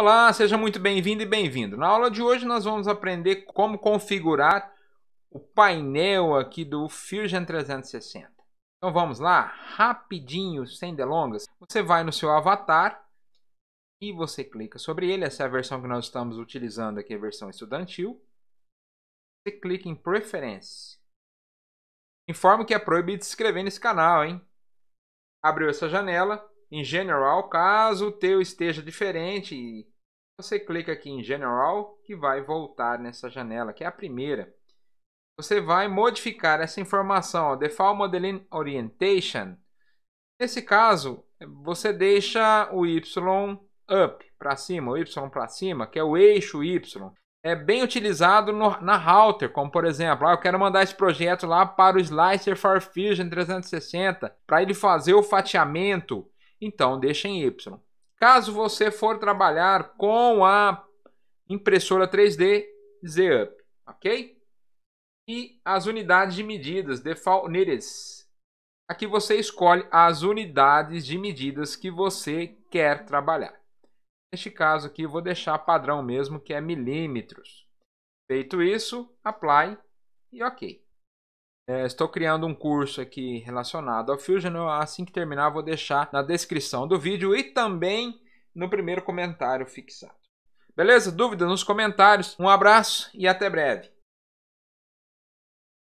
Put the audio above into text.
Olá, seja muito bem-vindo e bem-vindo. Na aula de hoje nós vamos aprender como configurar o painel aqui do Fusion 360. Então vamos lá, rapidinho, sem delongas. Você vai no seu avatar e você clica sobre ele. Essa é a versão que nós estamos utilizando aqui, a versão estudantil. Você clica em Preferências. Informo que é proibido se inscrever nesse canal, hein? Abriu essa janela, em General, caso o teu esteja diferente, você clica aqui em General, que vai voltar nessa janela, que é a primeira. Você vai modificar essa informação, ó, Default Modeling Orientation. Nesse caso, você deixa o Y up para cima, o Y para cima, que é o eixo Y. É bem utilizado no, na router, como por exemplo, ah, eu quero mandar esse projeto lá para o Slicer Fusion 360, para ele fazer o fatiamento então deixa em Y. Caso você for trabalhar com a impressora 3D, Z-Up, ok? E as unidades de medidas, default units. Aqui você escolhe as unidades de medidas que você quer trabalhar. Neste caso aqui, vou deixar padrão mesmo, que é milímetros. Feito isso, apply e ok. É, estou criando um curso aqui relacionado ao Fusion. Assim que terminar, vou deixar na descrição do vídeo e também no primeiro comentário fixado. Beleza? Dúvidas nos comentários. Um abraço e até breve.